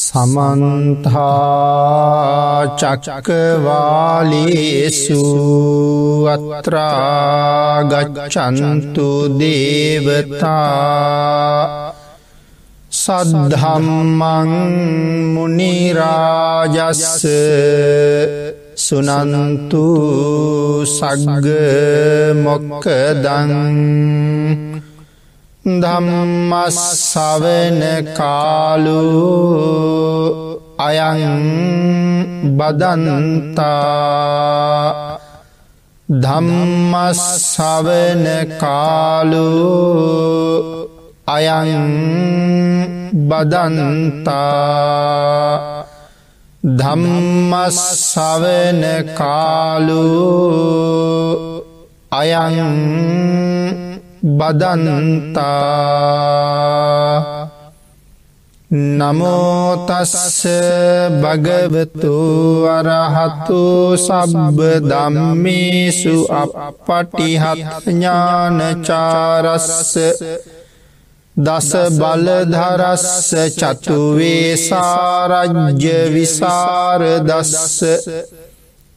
සමන්තා චක්කවාලේසු අත්‍රාගච්චන්තු දේවතා සද්ධම්මං මුනිරාජස්ස සුනන්තු සග්ග මොක්කදන් ධම්මස්සවන කාලු අයං බදනන්තා ධම්මස්සවන කාලු අයං බදන්තා ධම්මස්සවන කාලු අයං බදන්තා නමෝතස්ස භගවතු අරහතු සබ්බ දම්මිසු අපපටිහත්ඥානචාරස්ස දස බලධරස්ස චතුවේ සාරජ්‍ය විසාරදස්ස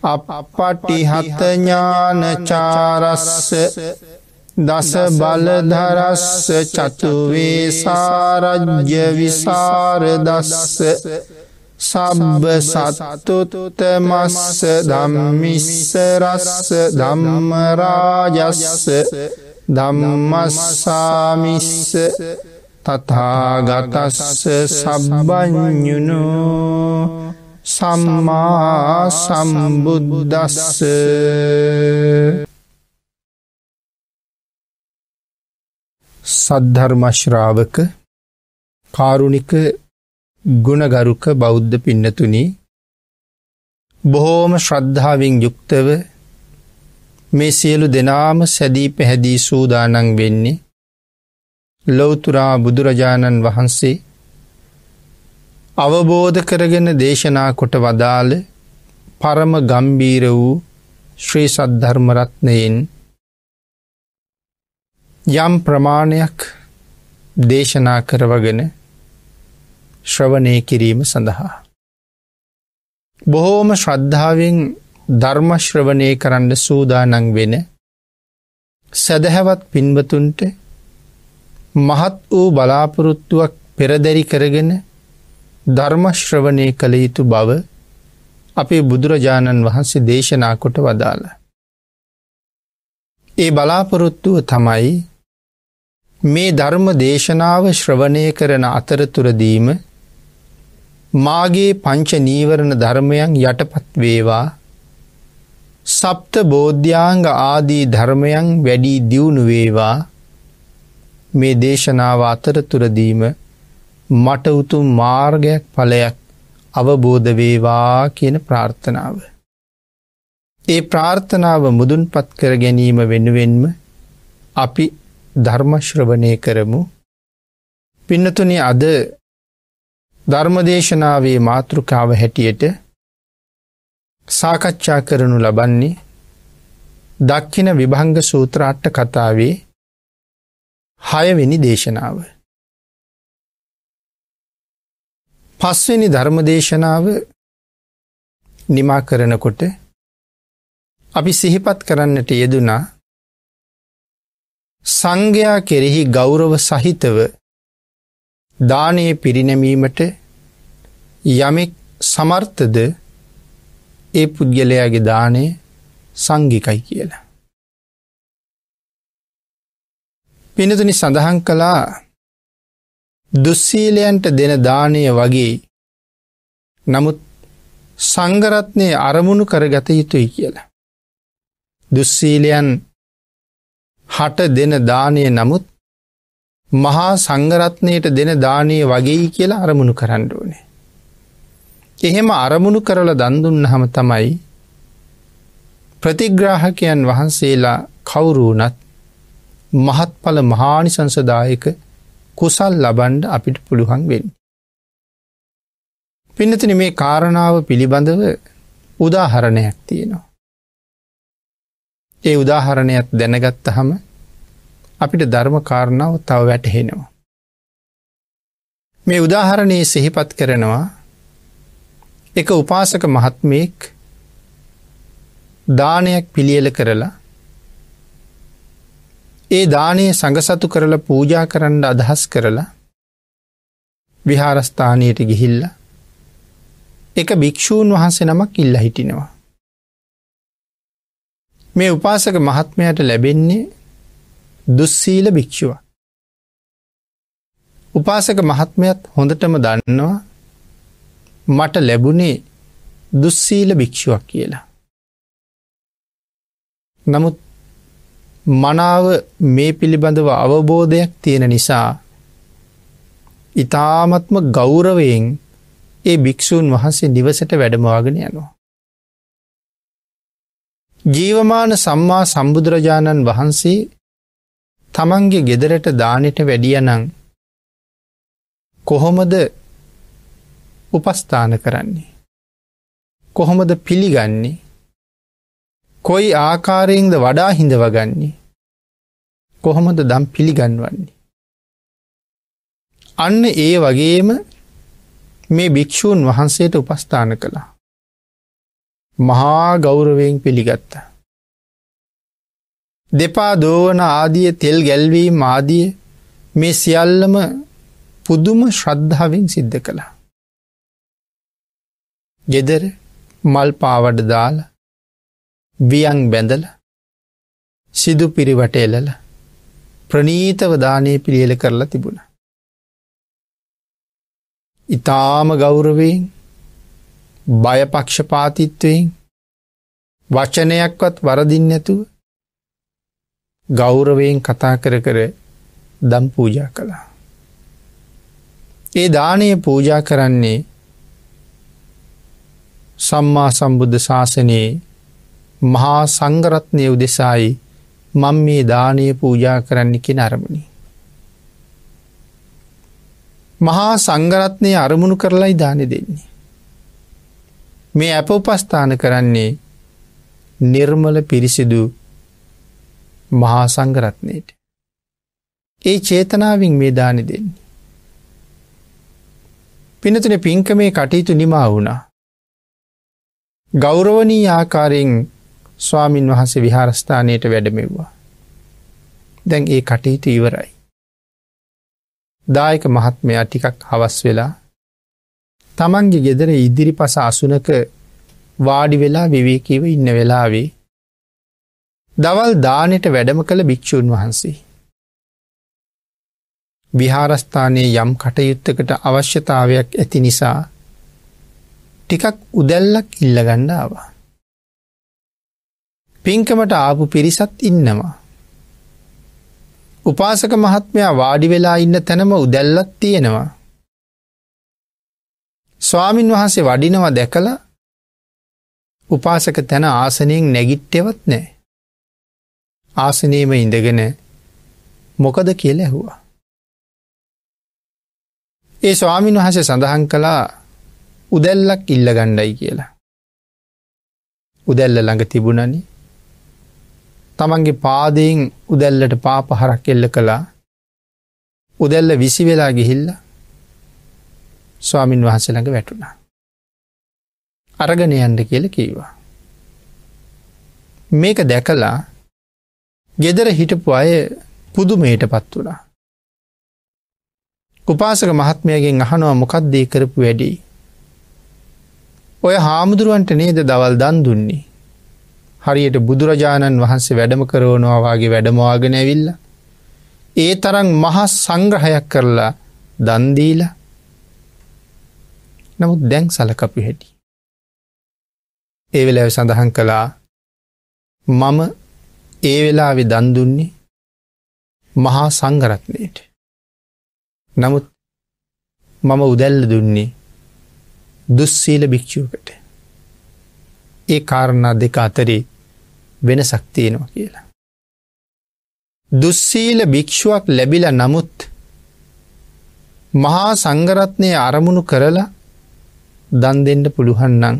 අපපටිහත ඥානචාරස්ස දස බලධරස්ස චතුවේසාරජ්‍ය විසාරදස්ස සබ්බ සත්තුතුතමස්ස දම්මිස්සරස්ස ධම්මරාජස්ස ධම්මස්සාමිස්ස තතාගතස්ස සබ්බඥුණෝ සම්මා සම්බුද්දස්ස සද්ධර්මශ්‍රාවක කාරුණික ගුණගරුක බෞද්ධ පින්නතුනි බොහෝම ශ්‍රද්ධාවෙන් යුක්තව මේ සියලු දෙනාම සැදී පැහැදී සූදානන් වෙන්නේ ලොවතුරා බුදුරජාණන් වහන්සේ අවබෝධ කරගෙන දේශනා කොට වදාළ පරම ගම්බීර වූ ශ්‍රී සද්ධර්මරත්නයෙන් යම් ප්‍රමාණයක් දේශනා කරවගෙන ශ්‍රවණය කිරීම සඳහා. බොහෝම ශ්‍රද්ධාවෙන් ධර්මශ්‍රවනය කරන්න සූදානං වෙන සැදැහැවත් පින්වතුන්ට මහත් වූ බලාපොරොත්තුවක් පෙරදැරි කරගෙන ධර්මශ්‍රවනය කළ යුතු බව අපේ බුදුරජාණන් වහන්සේ දේශනා කොට වදාළ. ඒ බලාපොරොත්තුව තමයි මේ ධර්ම දේශනාව ශ්‍රවණය කරන අතරතුරදීම මාගේ පංච නීවරණ ධර්මයන් යටපත් වේවා සප්ත බෝධ්‍යාංග ආදී ධර්මයන් වැඩී දියුණු වේවා මේ දේශනාව අතරතුරදීම මට උතුම් මාර්ගයක් ඵලයක් අවබෝධ වේවා කියන ප්‍රාර්ථනාව. ඒ ප්‍රාර්ථනාව මුදුන්පත් කර ගැනීම වෙනුවෙන්ම අපි ධර්මශ්‍රවණය කරමු පින්නතුනි අද ධර්මදේශනාවේ මාතෘකාව හැටියට සාකච්ඡා කරනු ලබන්නේ දක්කින විභංග සූත්‍රාට්ට කතාවේ හයවෙනි දේශනාව. පස්වෙනි ධර්මදේශනාව නිමා කරනකොට අපි සිහිපත් කරන්නට යෙදුනා සංඝයා කෙරෙහි ගෞරව සහිතව දානයේ පිරිනැමීමට යමෙක් සමර්ථද ඒ පුද්ගලයාගේ දානය සංගිකයි කියලා. පිනතුනි සඳහන් කලා දුස්සීලයන්ට දෙන දානය වගේ නමුත් සංගරත්නය අරමුණු කරගත යුතුයි කියලා. දුස්සීලයන් හට දෙන දානය නමුත් මහා සංගරත්නයට දෙන දානය වගේ කියලා අරමුණු කරන්න ඕනේ. එහෙම අරමුණු කරල දන්දුන්න හම තමයි ප්‍රතිග්‍රාහකයන් වහන්සේලා කවුරුවනත් මහත්ඵල මහානිසංසදායක කුසල් ලබන්ඩ අපිට පුළුවන් වෙන්. පිනතින මේ කාරණාව පිළිබඳව උදාහරණයක් තියෙනවා. ඒ උදාහරණයක් දැනගත්තහම අපිට ධර්ම කාරණාව තව වැටහෙනවා. මේ උදාහරණයේ සිහිපත් කරනවා එක උපාසක මහත්මයෙක් දානයක් පිළියල කරලා ඒ දානය සඟසතු කරලා පූජා කරන්න අදහස් කරලා විහාරස්ථානයට ගිහිල්ල එක භික්‍ෂූන් වහන්සේ නමක් ඉල්ල හිටිනවා. මේ උපාසක මහත්මයට ලැබෙන්නේ දුස්සීල භික්‍ෂුව. උපාසක මහත්මයත් හොඳටම දන්නවා මට ලැබුණේ දුස්සීල භික්‍ෂුවක් කියලා. නමුත් මනාව මේ පිළිබඳව අවබෝධයක් තියෙන නිසා ඉතාමත්ම ගෞරවයෙන් ඒ භික්‍ෂූන් වහන්සේ නිවසට වැඩමවාගෙන යනවා. ජීවමාන සම්මා සම්බුදුරජාණන් වහන්සේ තමන්ගේ ගෙදරට දානට වැඩියනං කොහොමද උපස්ථාන කරන්නේ. කොහොමද පිළිගන්නේ කොයි ආකාරයෙන්ද වඩා හිඳවගන්නේ කොහොමද දම් පිළිගන්වන්නේ. අන්න ඒ වගේම මේ භික්‍ෂූන් වහන්සේට උපස්ථාන කළා. මහා ගෞරවයෙන් පිළිගත්ත. දෙපා දෝවන ආදිය තෙල් ගැල්වීම ආදිය මේ සියල්ලම පුදුම ශ්‍රද්ධාවෙන් සිද්ධ කළා. ගෙදර මල් පාවඩ දාල වියන් බැඳල සිදු පිරිවට එලලා ප්‍රනීතව දානය පිළියෙල කරලා තිබුණ. ඉතාම ගෞරවෙන් බයපක්ෂපාතිත්වයෙන් වචනයක්වත් වරදින් නැතුව ගෞරවයෙන් කතා කර කර දම් පූජා කළා. ඒ දානය පූජා කරන්නේ සම්මා සම්බුද්ධ ශාසනයේ මහා සංගරත්නය උදෙසායි මං මේ දානය පූජා කරන්න කෙන අරමුණි. මහා සංගරත්නය අරමුණු කරලායි දානෙ දෙන්නේ. මේ ඇප උපස්ථාන කරන්නේ නිර්මල පිරිසිදු මහා සංගරත්නයට. ඒ චේතනාවෙන් මේ දානෙ දෙන්නේ. පිනතුන පින්ක මේ කටයුතු නිමා වුණා. ගෞරවනී ආකාරයෙන් ස්වාමින් වහන්සේ විහාරස්ථානයට වැඩමෙව්වා. දැන් ඒ කටයුතු ඉවරයි. දායක මහත්මයා ටිකක් හවස් වෙලා තමන්ගේ ගෙදර ඉදිරි පස අසුනක වාඩි වෙලා විවේකීව ඉන්න වෙලාවේ දවල් දානට වැඩම කළ භික්‍ෂූන් වහන්සේ. විහාරස්ථානයේ යම් කටයුත්තකට අවශ්‍යතාවයක් ඇති නිසා ටිකක් උදැල්ලක් ඉල්ලගණ්ඩාවා. පින්කමට ආපු පිරිසත් ඉන්නවා. උපාසක මහත්මයා වාඩි වෙලා ඉන්න තැනම උදැල්ලත් තියෙනවා. ස්වාමින් වහන්සේ වඩිනවා දැකල උපාසක තැන ආසනයෙන් නැගිට්ටෙවත් නෑ. ආසනීම ඉඳගෙන මොකද කියල ඇහුවා. ඒ ස්වාමින් වහසේ සඳහන් කළා උදැල්ලක් ඉල්ලගණ්ඩයි කියලා. උදැල්ල ළඟ තිබුණනි තමන්ගේ පාදයෙන් උදැල්ලට පාපහරක් එල්ල කළා උදැල්ල විසි වෙලා ගිහිල්ල ස්වාමින් වහසළඟ වැටුණා. අරගෙන යන්ඩ කියල කීවා. මේක දැකලා ගෙදර හිටපු අය පුදුමයට පත් වුණා. උපාසක මහත්මයගෙන් අහනවා මොකක්දේ කරපු වැඩි. ඔය හාමුදුරුවන්ට නේද දවල් දන් දුන්නේ. හරියට බුදුරජාණන් වහන්සේ වැඩම කරවනවාගේ වැඩමවාගෙන ඇවිල්ල. ඒ තරන් මහා සංග්‍රහයක් කරලා දන්දීල නමුත් දැන් සලකපු හැටි. ඒ වෙලාව සඳහන් කළා මම ඒ වෙලාවෙ දන්දුන්නේ මහා සංගරත්නයට. නමුත් මම උදැල්ල දුන්නේ දුස්සීල භික්‍ෂූකට. ඒ කාරණා දෙක අතරේ වෙනසක් තියෙනවා කියලා. දුස්සීල භික්‍ෂුවක් ලැබිල නමුත් මහා සංගරත්නය අරමුණු කරලා දන් දෙෙන්ට පුළුහන්නන්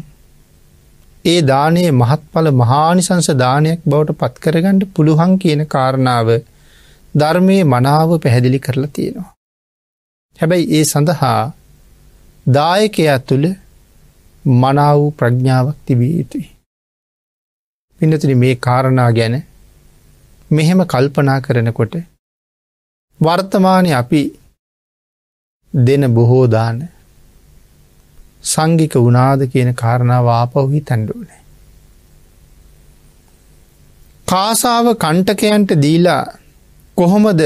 ඒ දානයේ මහත්ඵල මහානිසංස දානයක් බවට පත්කරගන්නට පුළුවන් කියන කාරණාව ධර්මයේ මනාව පැහැදිලි කරලා තියෙනවා. හැබැයි ඒ සඳහා දායකයා තුළ මනාවූ ප්‍රඥාවක් තිබිය යුතුයි. පිනතින මේ කාරණා ගැන මෙහෙම කල්පනා කරනකොට වර්තමානය අපි දෙන බොහෝදාන සංගික වනාද කියන කාරණාව ආපහුහි තැන්ඩුවනේ. කාසාව කණ්ටකයන්ට දීලා කොහොමද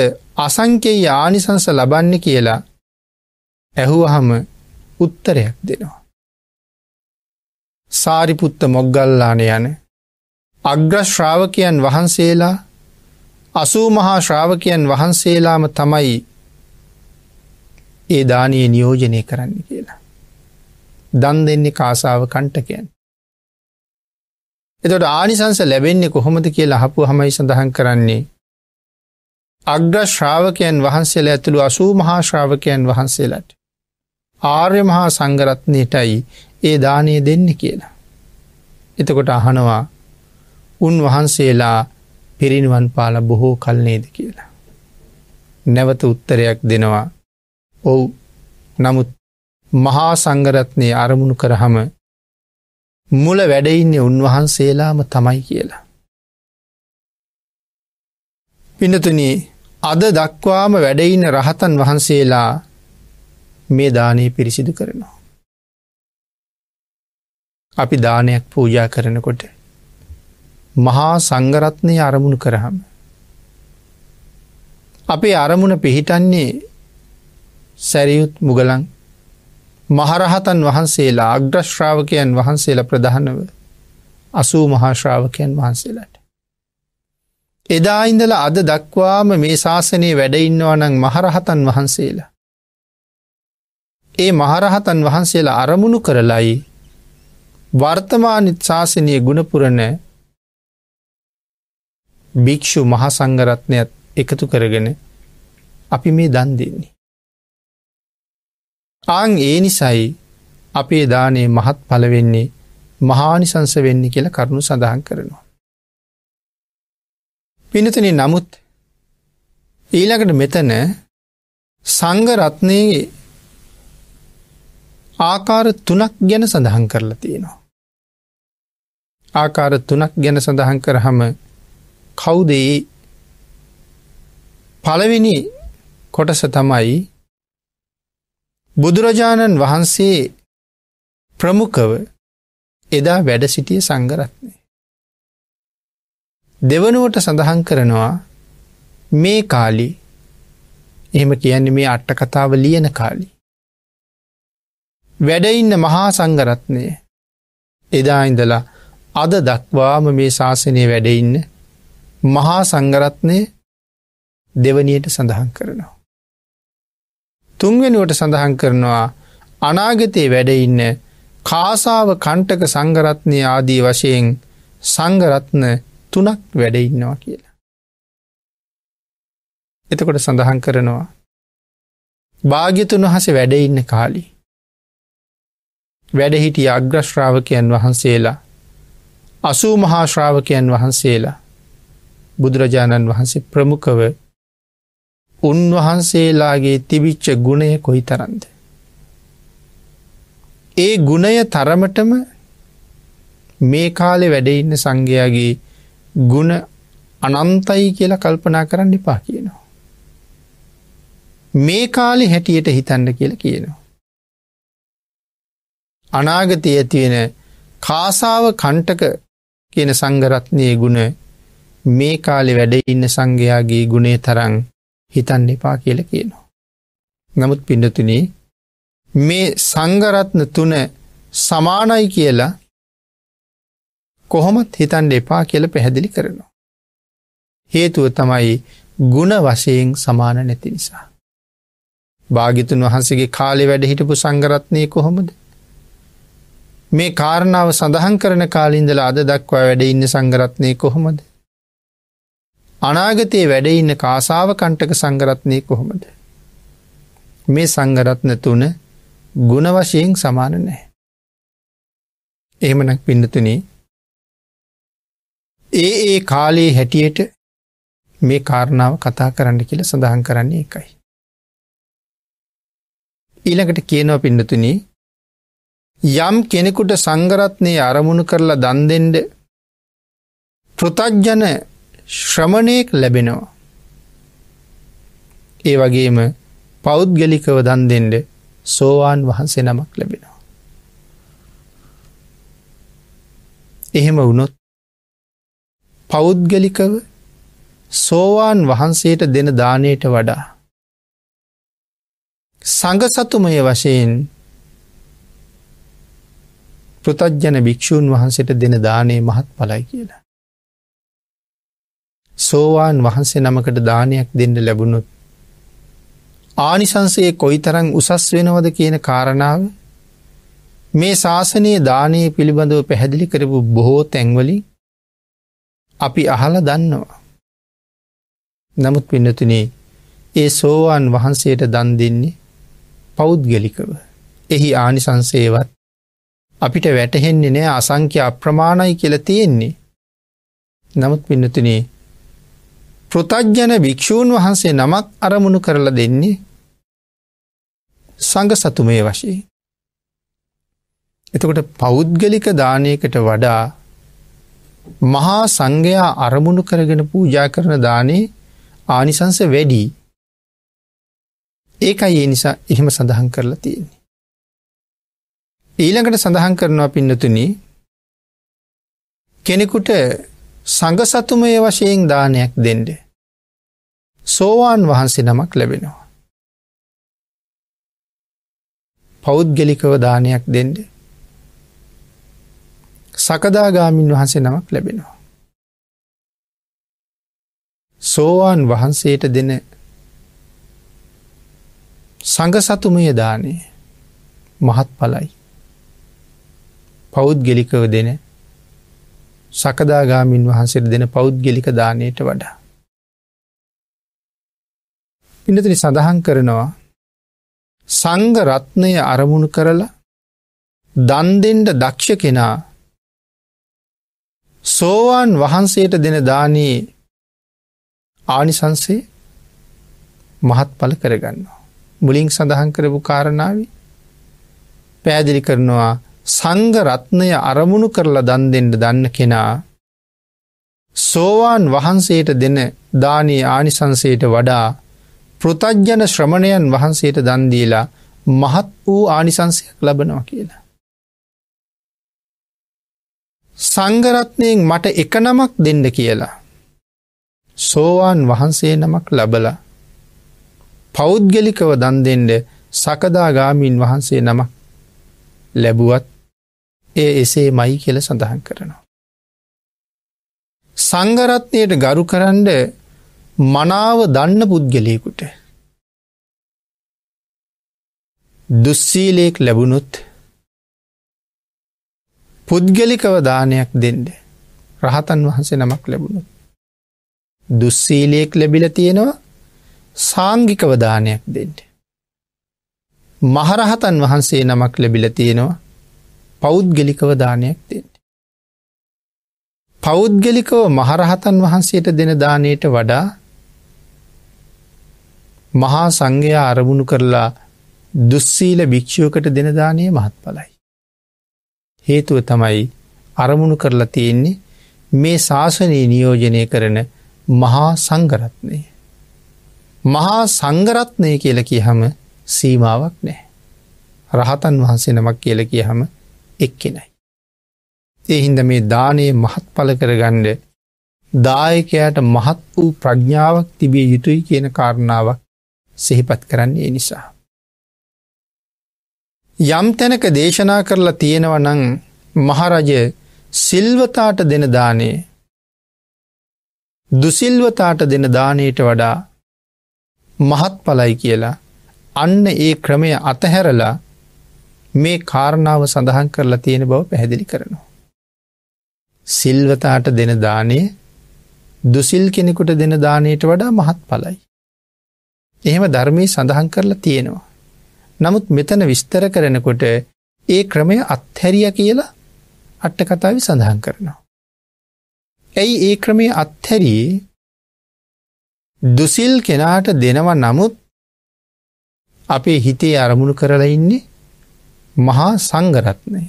අසංකේ යානිසංස ලබන්න කියලා ඇහුවහම උත්තරයක් දෙනවා. සාරිපුත්ත මොග්ගල්ලාන යන අග්‍රශ්‍රාවකයන් වහන්සේලා අසූ මහා ශ්‍රාවකයන් වහන්සේලාම තමයි ඒ දානයේ නියෝජනය කරන්න කියලා. දන් දෙන්නේ කාසාාව කණ්ටකයන්. එතොට ආනිසංස ලැබෙන්නේ කොහොමද කියලා හපු හමයි සඳහන් කරන්නේ. අග්‍ර ශ්‍රාවකයන් වහන්සේලා ඇතුළු අසූ මහා ශ්‍රාවකයන් වහන්සේලට. ආර්ය මහා සංගරත්නයටයි ඒ දානය දෙන්න කියලා. එතකොට අහනවා උන්වහන්සේලා පිරිනිවන් පාල බොහෝ කල්නේද කියලා. නැවත උත්තරයක් දෙනවා ඔවු නමුත් මහා සංගරත්නය අරමුණු කරහම මුල වැඩඉන්නේ උන්වහන්සේලාම තමයි කියලා. පිනතුනේ අද දක්වාම වැඩයින රහතන් වහන්සේලා මේ දානය පිරිසිදු කරනවා. අපි දානයක් පූජා කරනකොට මහා සංගරත්නය අරමුණු කරහම. අපේ අරමුණ පිහිටන්නේ සැරියුත් මුගලන් මහරහතන් වහන්සේලා අග්‍රශ්‍රාවකයන් වහන්සේලා ප්‍රධානව අසූ මහාශ්‍රාවකයන් වහන්සේලාට. එදා ඉඳල අද දක්වාම මේ ශාසනයේ වැඩඉන්නවනං මහරහතන් වහන්සේලා. ඒ මහරහතන් වහන්සේලා අරමුණු කරලයි වර්තමානිත් ශාසනය ගුණපුරණ භික්‍ෂු මහසංගරත්නයත් එකතු කරගෙන අපි මේ දන් දෙන්නේ. ආං ඒ නිසයි අපේ දානයේ මහත් පලවෙන්නේ මහානිසංස වෙන්න කියල කරුණු සඳහන් කරනවා. පිනතන නමුත් ඊළඟට මෙතන සංගරත්නයේ ආකාර තුනක් ගැන සඳහන් කරලා තියෙනවා. ආකාර තුනක් ගැන සඳහන් කරහම කවුද ඒ පළවෙනි කොටස තමයි බුදුරජාණන් වහන්සේ ප්‍රමුඛව එදා වැඩ සිටිය සංගරත්නය. දෙවනුවට සඳහන් කරනවා මේ කාලි එහෙම කියන්නේ මේ අට්ට කතාව ලියන කාලි. වැඩඉන්න මහා සංගරත්නය එදා ඉඳලා අද දක්වාම මේ ශාසනය වැඩඉන්න මහා සංගරත්නය දෙවනියට සඳහන් කරනවා. තුන්වෙනුවට සඳහන් කරනවා අනාගතයේ වැඩඉන්න කාසාව කණ්ටක සංගරත්නය ආදී වශයෙන් සංගරත්න තුනක් වැඩඉන්නවා කියලා. එතකොට සඳහන් කරනවා භාග්‍යතුන් වහසේ වැඩඉන්න කාලි වැඩහිටිය අග්‍රශ්‍රාවකයන් වහන්සේලා අසූ මහාශ්‍රාවකයන් වහන්සේලා බුදුරජාණන් වහන්සේ ප්‍රමුඛව උන්වහන්සේලාගේ තිබිච්ච ගුණය කොහි තරන්ද. ඒ ගුණය තරමටම මේ කාලෙ වැඩඉන්න සංඝයාගේ ගුණ අනන්තයි කියලා කල්පනා කරන්න එපා කියනවා. මේ කාලෙ හැටියට හිතන්න කියලා කියනවා. අනාගතය ඇතිවෙන කාසාව කණ්ටක කියන සංගරත්නය ගුණ මේ කාලෙ වැඩ ඉන්න සංඝයාගේ ගුණේ තරං හිතන්න එපා කියල කියනවා. නමුත් පිඩතුනේ මේ සංගරත්න තුන සමානයි කියලා කොහොමත් හිතන්ඩ එපා කියල පැහැදිලි කරනවා. හේතුව තමයි ගුණ වශයෙන් සමාන නැති නිසා. භාගිතුන් වහන්සගේ කාලෙ වැඩ හිටපු සංගරත්නය කොහොමද. මේ කාරණාව සඳහන් කරන කාලින්දල අද දක්වා වැඩ ඉන්න සංගරත්නය කොහොමද අනාගතයේ වැඩඉන්න කාසාව කණ්ටක සංගරත්නය කොහොමද. මේ සංගරත්න තුන ගුණවශයෙන් සමාන නෑ. එහෙමනක් පින්නතුනේ ඒ ඒ කාලයේ හැටියට මේ කාරණාව කතා කරන්න කියල සඳහන් කරන්නේ එකයි. ඊළඟට කියනව පින්නතුනි යම් කෙනෙකුට සංගරත්නය අරමුණු කරලා දන්දෙන්ඩ පෘතජ්ජන ශ්‍රමණයෙක් ලැබෙනවා. ඒ වගේම පෞද්ගලිකව දන් දෙෙන්ඩ සෝවාන් වහන්සේ නමක් ලැබෙනවා. එහෙම වුණොත් පෞද්ගලිකව සෝවාන් වහන්සේට දෙන දානයට වඩා. සඟසතුමය වශයෙන් පෘතජ්ජන භික්‍ෂූන් වහන්සට දෙන දානේ මහත් පලයි කියලා. සෝවාන් වහන්සේ නමකට දානයක් දෙන්න ලැබුණොත්. ආනිසන්සයේ කොයි තරං උසස් වෙනවද කියන කාරණාව මේ ශාසනයේ දානයේ පිළිබඳව පැහැදිලි කරපු බොහෝ තැන්වලි අපි අහල දන්නවා. නමුත් පින්නතුනේ ඒ සෝවාන් වහන්සේට දන් දෙන්නේ පෞද්ගලිකව. එහි ආනිසංසේවත් අපිට වැටහෙන්නේ නෑ අසංක්‍ය අප්‍රමාණයි කියල තියෙන්නේ. නමුත් පින්නතුනේ පෘතජ්ජන භික්‍ෂූන් වහන්සේ නමක් අරමුණු කරලා දෙන්නේ සඟ සතුමය වශයෙන්. එතකොට පෞද්ගලික දානයකට වඩා මහා සංඝයා අරමුණු කරගෙන පූජා කරන දානේ ආනිසංස වැඩි. ඒකයි ඒ නිසා එහෙම සඳහන් කරලා තියෙන්නේ. ඊළඟට සඳහන් කරනවා පින්නතුනි කෙනෙකුට සඟ සතුමය වශයෙන් දානයක් දෙන්ඩ. සෝවාන් වහන්සේ නමක් ලැබෙනවා. පෞද්ගලිකව දානයක් දෙන්ඩ සකදාගාමින් වහන්සේ නමක් ලැබෙනවා. සෝවාන් වහන්සේට දෙන සඟ සතුමය දානය මහත් පලයි පෞද්ගලිකව දෙන සකදාගාමින් වහන්සේට දෙන පෞද්ගලික දානයට වඩා පිනතිරි සඳහන් කරනවා සංග රත්නය අරමුණු කරලා දන්දෙන්ට දක්ෂ කෙනා සෝවාන් වහන්සේට දෙන දානයේ ආනිසන්සේ මහත්ඵල කරගන්නවා. මුලින් සඳහන් කරපු කාරණාව පෑදිලි කරනවා සංග රත්නය අරමුණු කරලා දන් දෙන්න දන්න කෙනා සෝවාන් වහන්සේට දෙන දානයේ ආනිසංසයට වඩා පෘතජ්ජන ශ්‍රමණයන් වහන්සේට දන්දීලා මහත් වූ ආනිසංසයක් ලබනවා කියලා. සංගරත්නයෙන් මට එක නමක් දෙන්න කියලා. සෝවාන් වහන්සේ නමක් ලබල පෞද්ගලිකව දන් දෙෙන්ඩ සකදාගාමීන් වහන්සේ නමක් ලැබුවත් ඒ එසේ මයි කියල සඳහන් කරනවා. සංගරත්නයට ගරු කරන්ඩ මනාව දන්න පුද්ගලයකුට දුස්සීලයෙක් ලැබුණුත් පුද්ගලිකව දානයක් දෙන්ඩ රහතන් වහන්සේ නමක් ලැබුණුත් දුස්සීලයෙක් ලැබිල තියෙනවා සාංගිකව දානයක් දෙන්ඩ මහරහතන් වහන්සේ නමක් ලැබිල තියෙනවා පෞද්ගලිකව දානයක් දෙන්න පෞද්ගලිකව මහරහතන් වහන්සේට දෙන දානයට වඩා මහා සංඝයා අරමුණු කරලා දුස්සීල භික්‍ෂුවකට දෙනදානය මහත්ඵලයි. හේතුව තමයි අරමුණු කරලා තියෙන්නේ මේ ශාසනයේ නියෝජනය කරන මහා සංගරත්නය. මහා සංගරත්නය කියල කියහම සීමාවක් නෑ. රහතන් වහන්සේ නමක් කියල කියහම එක්කෙනයි. එහින්ද මේ දානය මහත්ඵල කරගණ්ඩ දායකයට මහත් වූ ප්‍රඥාවක් තිබිය යුතුයි කියන කාරණාවක් සිහිපත් කරන්නේ නිසා. යම් තැනක දේශනා කරලා තියෙනවනං මහරජ සිල්වතාට දෙන දානේ දුසිල්වතාට දෙන දානයට වඩා මහත් පලයි කියලා අන්න ඒ ක්‍රමය අතහැරලා මේ කාරණාව සඳහන් කරලා තියෙන බව පැහැදිලි කරනවා. සිල්වතාට දෙන දානය දුසිල් කෙනෙකුට දෙන දානයට වඩා මහත් පලයි. එහෙම ධර්මය සඳහන් කරලා තියෙනවා. නමුත් මෙතන විස්තර කරනකොට ඒ ක්‍රමය අත්හැරිය කියලා අට්ට කතාව සඳහන් කරනවා. ඇයි ඒ ක්‍රමේ අත්හැරී දුසිල් කෙනාට දෙනවා නමුත් අපේ හිතේ අරමුණු කරලා ඉන්නේ මහා සංගරත්නය.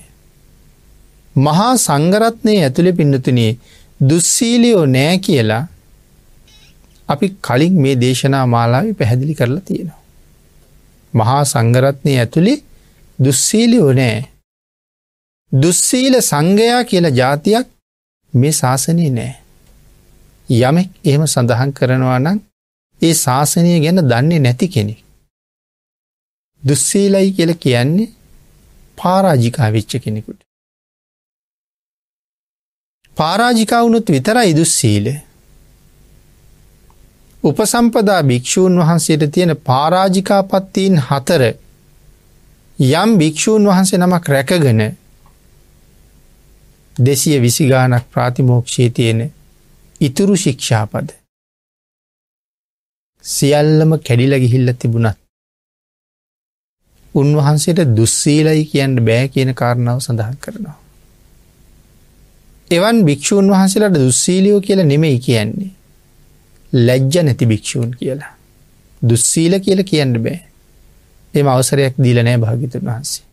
මහා සංගරත්නය ඇතුළෙ පින්නතුනේ දුස්සීලියෝ නෑ කියලා අපි කලින් මේ දේශනා මාලාවි පැහැදිලි කරලා තියෙනවා. මහා සංගරත්නය ඇතුළි දුස්සීලි වනෑ. දුස්සීල සංඝයා කියලා ජාතියක් මේ ශාසනය නෑ. යමෙක් එහෙම සඳහන් කරනවා නම් ඒ ශාසනය ගැන දන්නේ නැති කෙනෙක්. දුස්සීලයි කියල කියන්නේ පාරාජිකා වෙච්ච කෙනෙකුට. පාරාජිකවුනුත් විතරයි දුස්සීලේ උපසම්පදා භික්‍ෂූන් වහන්සේට තියෙන පාරාජිකාපත්තීන් හතර යම් භික්‍ෂූන් වහන්සේ නමක් රැකගෙන දෙසිය විසිගානක් ප්‍රාතිමෝක්ෂයේ තියෙන ඉතුරු ශික්ෂාපද. සියල්ලම කැඩිල ගිහිල්ල තිබුණත්. උන්වහන්සේට දුස්සීලයි කියන්න බෑ කියන කාරණාව සඳහන් කරනවා. එවන් භික්‍ෂූන් වහන්සේලාට දුස්සීලියෝ කියල නෙමෙයි කියන්නේ. ලැජ්ජ නැති භික්‍ෂූන් කියලා. දුස්සීල කියල කියන්න බෑ. එම අවසරයක් දීලනෑ භාගිතන් වහන්සේ.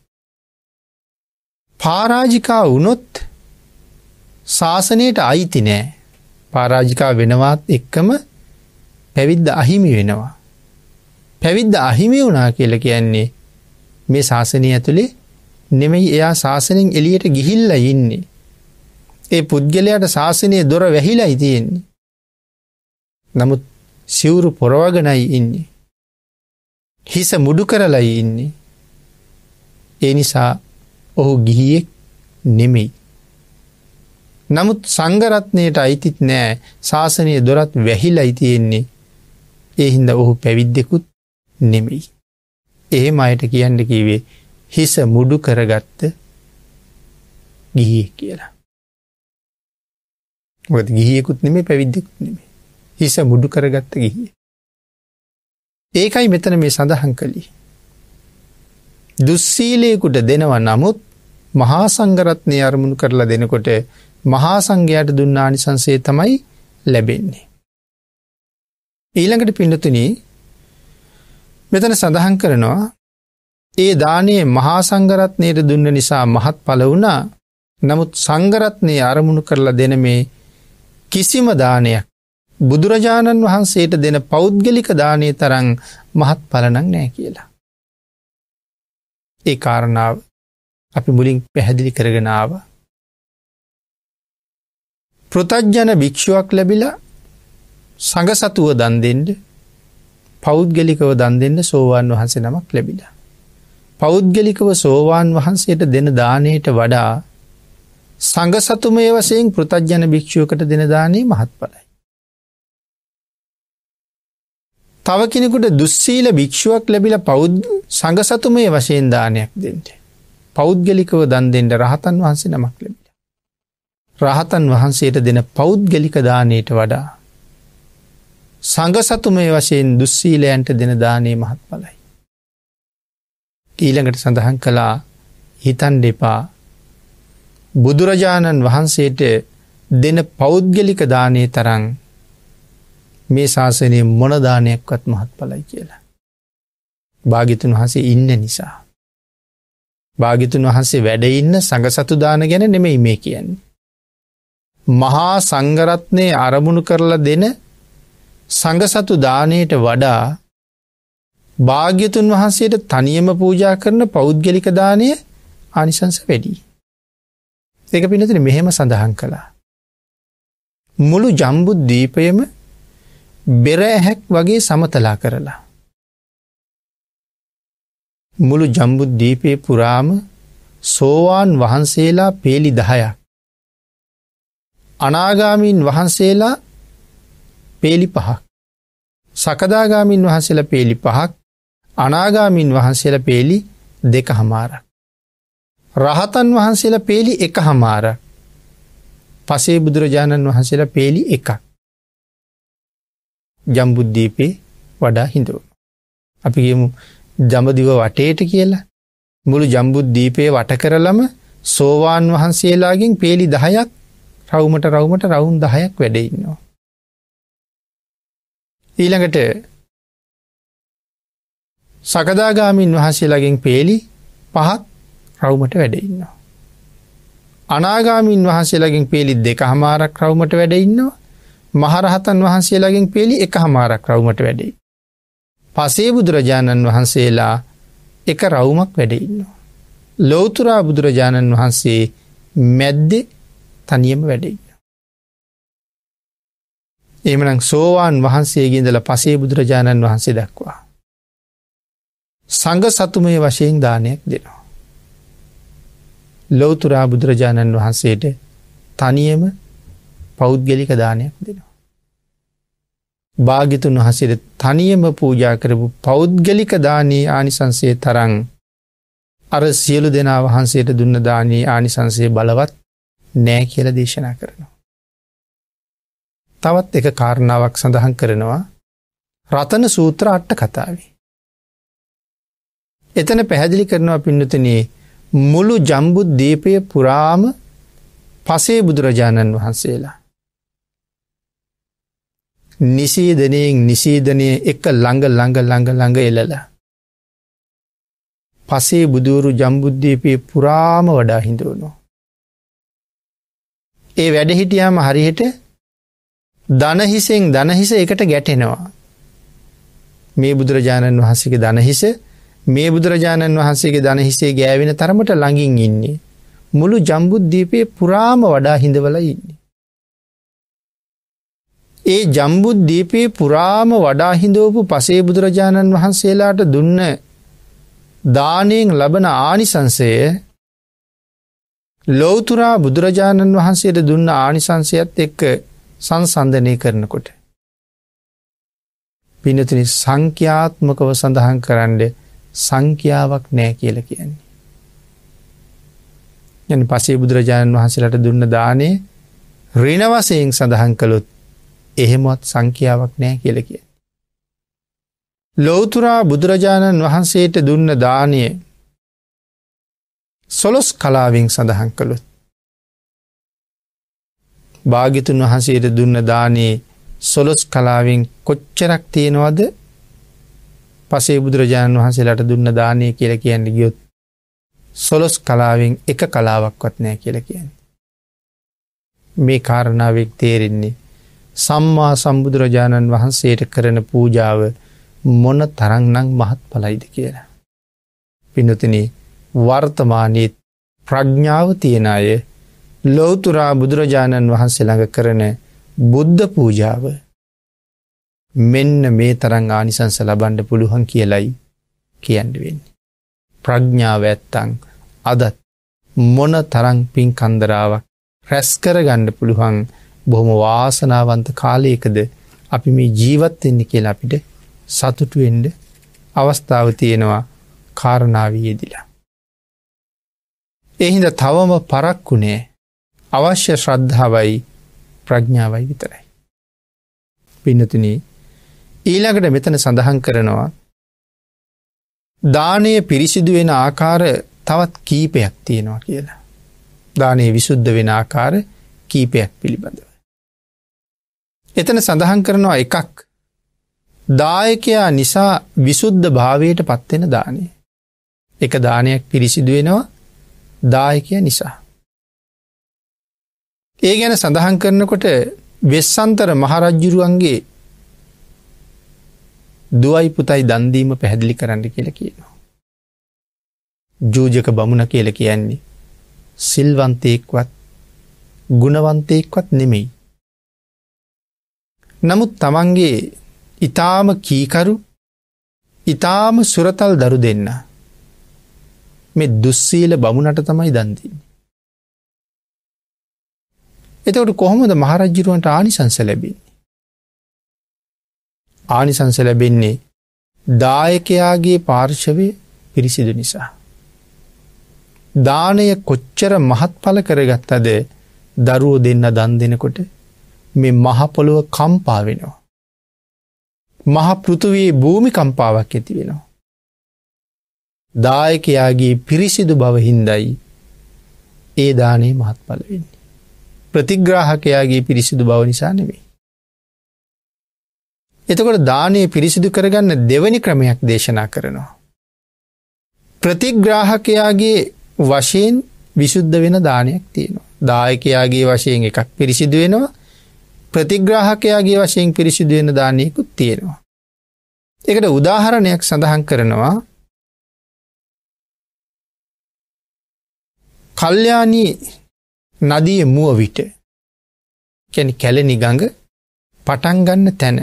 පාරාජිකා වනොත් ශාසනයට අයිති නෑ පාරාජිකා වෙනවාත් එක්කම පැවිද්ද අහිමි වෙනවා. පැවිද්ද අහිමි වුනා කියල කියන්නේ මේ ශාසනය ඇතුළේ නෙමෙයි එයා ශාසනෙන් එලියට ගිහිල්ල ඉන්නේ. ඒ පුද්ගලයට ශාසනය දොර වැහිලා හිතියෙන්නේ. නමුත් සිවුරු පොරවාගෙනයි ඉන්නේ. හිස මුඩු කරලයි ඉන්නේ. ඒ නිසා ඔහු ගිහියෙක් නෙමෙයි. නමුත් සංගරත්නයට අයිතිත් නෑ ශාසනය දොරත් වැහිලයි තියෙන්නේ. ඒ හින්ද ඔහු පැවිද්දෙකුත් නෙමෙයි. එහෙම අයට කියන්න කිවේ හිස මුඩු කරගත්ත ගිහිය කියලා. ගිහියෙකුත් නෙමේ පැවිද්දෙකුත් නෙමේ. හිස මුඩු කරගත්ත ගිහිය. ඒකයි මෙතන මේ සඳහන් කළි. දුස්සීලයකුට දෙනව නමුත් මහා සංගරත්නය අරමුණු කරලා දෙනකොට මහා සංඝයට දුන්න ආනිසන්සේ තමයි ලැබෙන්නේ. ඊළඟට පිඩතුන මෙතන සඳහන් කරනවා ඒ දානයේ මහා සංගරත්නයට දුන්න නිසා මහත් පල වුණා නමුත් සංගරත්නය අරමුණු කරලා දෙන මේ කිසිම දානයක් බුදුරජාණන් වහන්සේට දෙන පෞද්ගලික දානය තරං මහත් පලනක් නෑ කියලා. ඒ කාරණාව අපි මුලින් පැහැදිලි කරගෙනාව. ප්‍රතජ්ජන භික්‍ෂුවක් ලැබිලා සඟසතුව දන් දෙෙන්ඩ පෞද්ගලිකව දන් දෙන්න සෝවාන් වහන්සේ නමක් ලැබිලා. පෞද්ගලිකව සෝවාන් වහන්සේට දෙන දානයට වඩා සඟසතුමය වසයෙන් පෘතජ්ජන භික්‍ෂුවකට දෙන දානේ මහත් පලයි. තව කෙනෙකුට දුස්සීල භික්ෂුවක් ලැබිල පෞද් සඟසතු මේ වශයෙන් දානයක් දෙෙන්ට. පෞද්ගලිකව දන් දෙෙන්ට රහතන් වහන්සේ නමක් ලැබිට. රහතන් වහන්සේට දෙන පෞද්ගලික දානයට වඩා. සඟසතු මේ වශයෙන් දුස්සීලයන්ට දෙන දානය මහත් පලයි. ඊළඟට සඳහන් කළා හිතන් දෙපා බුදුරජාණන් වහන්සේට දෙන පෞද්ගලික දානය තරන් මේ ශාසනය මොනදානයක්වත් මහත්ඵලයි කියලා. භාගිතුන් වහසේ ඉන්න නිසා. භාගිතුන් වහන්සේ වැඩඉන්න සඟ සතුදාන ගැන නෙමෙයි මේ කියන්නේ. මහා සංගරත්නය අරමුණු කරලා දෙන සඟසතු දානයට වඩා භාග්‍යතුන් වහන්සේට තනියම පූජා කරන පෞද්ගලික දානය ආනිසංස වැඩී. දෙක පිනතින මෙහෙම සඳහන් කළා. මුළු ජම්බුද්දීපයම බෙර ඇහැක් වගේ සමතලා කරලා. මුළු ජම්බුද්දීපය පුරාම සෝවාන් වහන්සේලා පේලි දහයක්. අනාගාමීන් වහන්සේලා පේලි පහක්. සකදාගාමින් වහන්සේලා පේලි පහක් අනාගාමින් වහන්සේල පේලි දෙක හමාර. රහතන් වහන්සේලා පේලි එක හමාර පසේ බුදුරජාණන් වහන්සේලා පේලි එකක්. ජම්බුද්ධීපේ වඩා හිඳුව. අපි ගමු ජඹදිව වටේට කියලා මුළු ජම්බුද්ධීපය වට කරලම සෝවාන් වහන්සේලාගෙන් පේලි දහයක් රවුමට රවුමට රවුන් දහයක් වැඩඉන්නවා. ඊළඟට සකදාගාමීන් වහන්සේලාගෙන් පේලි පහත් රවුමට වැඩඉන්නවා. අනාගාමීන් වහන්සේලාගෙන් පේලි දෙක හමාරක් රවුමට වැඩඉන්නවා මහරහතන් වහන්සේලාගෙන් පෙළි එකහමාරක් රවුමට වැඩේ. පසේ බුදුරජාණන් වහන්සේලා එක රවුමක් වැඩඉන්නවා. ලෝතුරා බුදුරජාණන් වහන්සේ මැද්දෙ තනියම වැඩඉන්න. එමනං සෝවාන් වහන්සේගේදල පසේ බුදුරජාණන් වහන්සේ දක්වා. සඟ සතුමය වශයෙන් දානයක් දෙනවා. ලෝතුරා බුදුරජාණන් වහන්සේට තනියම පෞද්ගලික දානයක් දෙනවා. භාගිතුන් වහසිර තනියම පූජා කරපු පෞද්ගලික දානී ආනිසන්සේ තරං අර සියලු දෙනා වහන්සේට දුන්න දානී ආනිසන්සේ බලවත් නෑ කියල දේශනා කරනවා. තවත් එක කාරණාවක් සඳහන් කරනවා රතන සූත්‍ර අට්ට කතාවේ. එතන පැහැදිලි කරනවා පින්නතනේ මුළු ජම්බුද් දීපය පුරාම පසේ බුදුරජාණන් වහන්සේලා නිසීදනයෙන් නිසීදනය එක ළඟ ළඟ ළඟ ළඟ එලල. පසේ බුදුවරු ජම්බුද්ධීපයේ පුරාම වඩා හිඳුවුණු. ඒ වැඩහිටියාම හරියට දනහිසෙන් දනහිස එකට ගැටෙනවා. මේ බුදුරජාණන් වහන්සේගේ දනහිස මේ බුදුරජාණන් වහන්සේගේ දනහිසේ ගෑවෙන තරමට ළඟින් ඉන්නේ. මුළු ජම්බුද්ධීපයේ පුරාම වඩා හිඳවල ඉන්නේ. ඒ ජම්බුද්දීපේ පුරාම වඩා හිඳෝපු පසේ බුදුරජාණන් වහන්සේලාට දුන්න දානයෙන් ලබන ආනිසංසය ලෝතුරා බුදුරජාණන් වහන්සේට දුන්න ආනිසංසයත් එක්ක සංසන්ධනය කරනකොට. පිනතිනි සංඛ්‍යාත්මකව සඳහන් කරන්න සංඛ්‍යාවක් නෑ කියල කියන්නේ. යන පසේ බුදුරජාණන් වහන්සේලට දුන්න දානේ රිනවසයෙන් සඳහන් කළොත් එහෙමත් සංඛ්‍යාවක් නෑ කියල කිය. ලොවතුරා බුදුරජාණන් වහන්සේට දුන්න දානය සොලොස් කලාවෙන් සඳහන් කළොත්. භාගිතුන් වහන්සේට දුන්න දානයේ සොලොස් කලාවෙන් කොච්චරක් තියෙනවද පසේ බුදුරජාණන් වහන්සේලාට දුන්න දානය කියල කියන්න ගියොත් සොලොස් කලාවෙන් එක කලාවක්වත් නෑ කියල කියන්නේ. මේ කාරණාවක් තේරෙන්නේ සම්මා සම්බුදුරජාණන් වහන්සේට කරන පූජාව මොන තරන්නං මහත් පලයිද කියලා. පිනතින වර්තමානීත් ප්‍රඥ්ඥාව තියෙන අය ලෝතුරා බුදුරජාණන් වහන්සේ ළඟ කරන බුද්ධ පූජාව මෙන්න මේ තරං ආනිසංස ලබන්ඩ පුළුවන් කියලයි කියන්ඩවෙන්න. ප්‍රඥ්ඥාව ඇත්තං අදත් මොන තරං පින් කන්දරාවක් රැස්කර ගණ්ඩ පුළුවන් බොහොම වාසනාවන්ත කාලයකද අපි මේ ජීවත්වෙන්න කියලා අපිට සතුටුවෙන්ඩ අවස්ථාව තියෙනවා කාරණාවයේදිලා. එහිද තවම පරක්කුණේ අවශ්‍ය ශ්‍රද්ධාවයි ප්‍රඥාවයි විතරයි. පින්නතුන ඊළඟට මෙතන සඳහන් කරනවා දානය පිරිසිදු වෙන ආකාර තවත් කීපයක් තියෙනවා කියලා. දානය විසුද්ධ වෙන ආකාර කීපයක් පිළිබඳව. එතන සඳහන් කරනවා එකක් දායකයා නිසා විසුද්ධ භාවයට පත්වෙන දානය. එක දානයක් පිරිසිදුවෙනවා දායකය නිසා. ඒ ගැන සඳහන් කරනකොට වෙස්සන්තර මහරජ්ජුරුවන්ගේ දුවයි පුතයි දන්දීම පැහැදිලි කරන්න කියල කියනවා. ජූජක බමුණ කියල කියන්නේ සිල්වන්තයෙක්වත් ගුණවන්තයෙක්වත් නෙමෙයි නමුත් තමන්ගේ ඊටාම කීකරු ඊටාම සුරතල් දරු දෙන්න. මේ දුස්සීල බමුණට තමයි දන්දින්න. එතකට කොහොමද මහරජ්ජිරුවන්ට ආනිසංස ලැබෙන්නේ. ආනිසංස ලැබෙන්නේ දායකයාගේ පාර්ශවය පිරිසිදු නිසා. දානය කොච්චර මහත් පල කරගත්තද දරුවෝ දෙන්න දන් දෙනකොට මේ මහපොළොව කම්පා වෙනවා. මහපෘතුවයේ භූමිකම්පාවක් ඇති වෙනවා. දායකයාගේ පිරිසිදු බවහින්දයි ඒ දානේ මහත්ඵල වෙන්නේ. ප්‍රතිග්‍රාහකයාගේ පිරිසිදු බව නිසා නෙමේ. එතකොට දානය පිරිසිදු කරගන්න දෙවැනි ක්‍රමයක් දේශනා කරනවා. ප්‍රතිග්‍රාහකයාගේ වශයෙන් විශුද්ධ වෙන දානයක් තියෙනවා. දායකයාගේ වශයෙන් එකක් පිරිසිදු වෙනවා ප්‍රතිග්‍රාහකයාගේ වශයෙන් පිරිසිදු වෙන දානයකුත් තියෙනවා. ඒකට උදාහරණයක් සඳහන් කරනවා කල්යාණී නදිය මුව විට කියන්නේ කැලණි ගඟ පටන් ගන්න තැන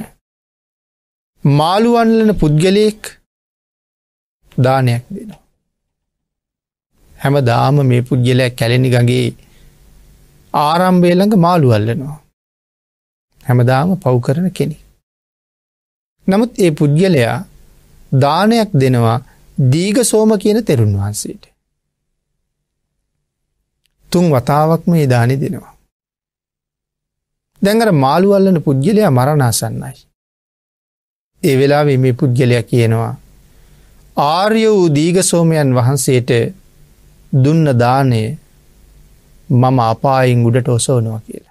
මාළු අල්ලන පුද්ගලයෙක් දානයක් දෙනවා හැමදාම මේ පුද්ගලයා කැලණි ගඟේ ආරම්භය ළඟ මාළු අල්ලනවා හැමදාම පව් කරන කෙනෙ. නමුත් ඒ පුද්ගලයා දානයක් දෙනවා දීග සෝම කියන තෙරුන් වහන්සේට. තුන් වතාවක්ම ඒ දානෙ දෙනවා. දැඟර මාළුවල්ලන පුද්ගලයා මරණාසන්නයි. ඒ වෙලා මේ පුද්ගලයා කියනවා. ආර්ය වූ දීගසෝමයන් වහන්සේට දුන්න දානය මම අපායින් උඩට ඔසෝනවා කියලා.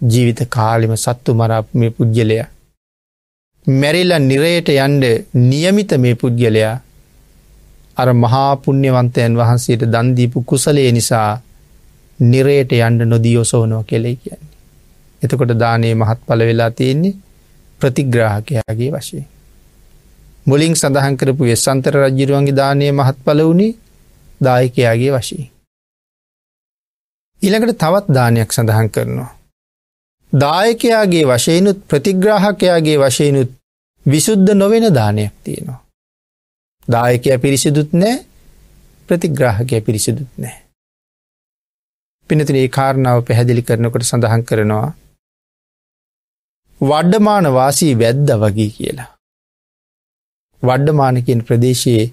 ජීවිත කාලෙම සත්තු මරාප මේ පුද්ගලයා. මැරිල්ලා නිරයට යන්ඩ නියමිත මේ පුද්ගලයා අර මහාපුුණ්‍යවන්තයන් වහන්සේට දන්දීපු කුසලේ නිසා නිරයට යන්ඩ නොදී ඔසෝනෝ කෙලෙයි කියන්නේ. එතකොට දානයේ මහත් පල වෙලා තියෙන්නේ ප්‍රතිග්‍රාහකයාගේ වශයෙන්. මුලින් සඳහන් කරපු වෙස්සන්තර රජ්ජිරුවන්ගේ දානය මහත් පල වුණේ දායකයාගේ වශී. ඉළඟට තවත් දානයක් සඳහන් කරනවා. දායකයාගේ වශයනුත් ප්‍රතිග්‍රාහකයාගේ වශයනුත් විසුද්ධ නොවෙන දානයක් තියෙනවා. දායකය පිරිසිදුත් නෑ ප්‍රතිග්‍රාහකය පිරිසිදුත් නෑ. පිනතින ඒ කාරණාව පැහැදිලි කරනකොට සඳහන් කරනවා. වඩ්ඩමාන වාසී වැද්ද වගේ කියලා. වඩ්ඩමානකින් ප්‍රදේශයේ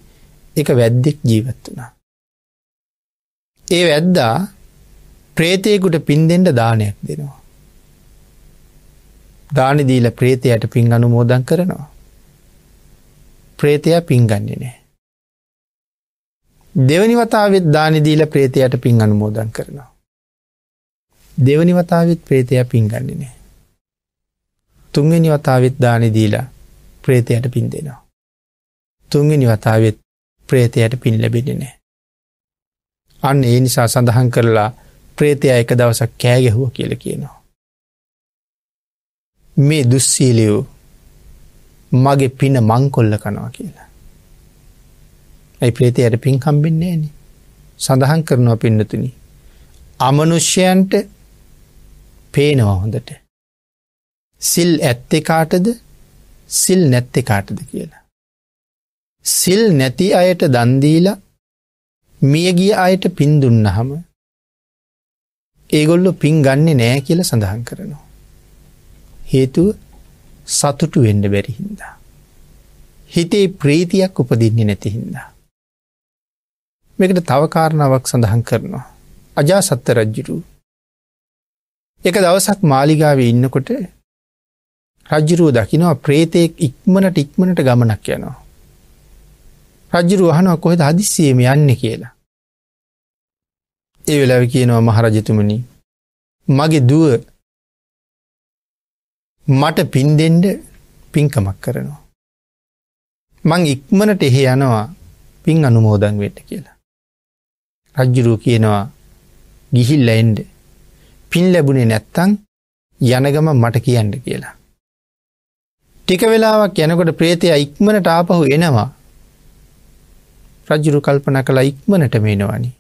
එක වැද්දෙක් ජීවත් වනා. ඒ වැද්දා ප්‍රේතයකුට පින් දෙෙන්ට දානයක් දෙනවා. දානදීල ප්‍රේතයට පින් අනුමෝදන් කරනවා. ප්‍රේතයා පින්ගන්නේ නෑ. දෙවනි වතාවත් දානදීල ප්‍රේතයට පින් අනුමෝදන් කරනවා. දෙවනි වතාවත් ප්‍රේතය පින්ගන්නේ නෑ. තුන්වෙනි වතාවත් දානදීලා ප්‍රේතයට පින් දෙෙනවා. තුන්වෙනි වතාවත් ප්‍රේතයට පින් ලැබෙන නෑ. අන්න ඒ නිසා සඳහන් කරලා ප්‍රේතයා එක දවසක් කෑගැහුව කියල කියනවා. මේ දුස්සීලියෝ මගේ පින මංකොල්ල කනවා කියලා. ඇයි ප්‍රේති අයට පින් කම්බින්නේ න සඳහන් කරනවා පින්නතුනි. අමනුෂ්‍යයන්ට පේනවා හොඳට. සිල් ඇත්තෙකාටද සිල් නැත්තෙකාටද කියලා. සිල් නැති අයට දන්දීලා මියගිය අයට පින් දුන්නහම ඒගොල්ලො පින් ගන්නේ නෑ කියල සඳහන් කරනවා. හේතුව සතුටු වෙන්න බැරිහින්දා. හිතේ ප්‍රීතියක් උපදින්නේ නැතිහින්දා. මේකට තවකාරණාවක් සඳහන් කරනවා. අජාසත්ත රජ්ජිරු. එක දවසක් මාලිගාව ඉන්නකොට රජ්ජිරුව දකිනවා ප්‍රේතයෙක් ඉක්මනට ඉක්මනට ගමනක් යනවා. රජ්ජිරුව අහනවා කොහෙද අදිස්සියම යන්න කියලා. ඒ වෙලාව කියනවා මහරජතුමනි මගේ දුව මට පින්දෙන්ඩ පින්කමක් කරනවා. මං ඉක්මනට එහෙ යනවා පින් අනුමෝදන් වෙට කියලා. රජ්ජුරූ කියනවා ගිහිල්ල එන්ඩ පින් ලැබුණේ නැත්තං යනගම මට කියන්න කියලා. ටික වෙලාවක් යනකොට ප්‍රේතය ඉක්මනට ආපහු එනවා රජ්ජුරු කල්පන කළ ඉක්මනට මේනවානි.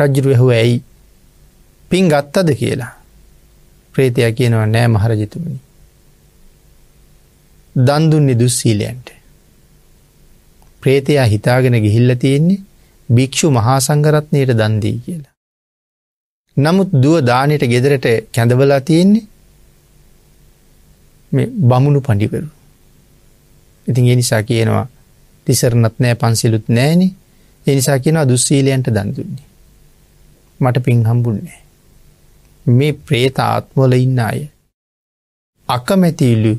රජ්ජුරු ඇහුව ඇයි පින් ගත්තද කියලා. ප්‍රේතය කියනවා නෑ මහරජතුමනි. දන්දුන්නේ දුස්සීලයන්ට. ප්‍රේතයා හිතාගෙන ගිහිල්ල තියෙන්නේ භික්‍ෂු මහා සංගරත්නයට දන්දී කියලා. නමුත් දුව දානයට ගෙදරට කැඳවලා තියෙන්නේ මේ බමුණු පඩිවරු. ඉතින් ඒ නිසා කියනවා තිසරණත් නෑ පන්සිලුත් නෑනේ එනිසා කියනවා දුස්සීලයන්ට දන්දුන්නේ. මට පින් හම්බුන්නේ. මේ ප්‍රේතාත්වල ඉන්න අය. අකමැතිල්ලු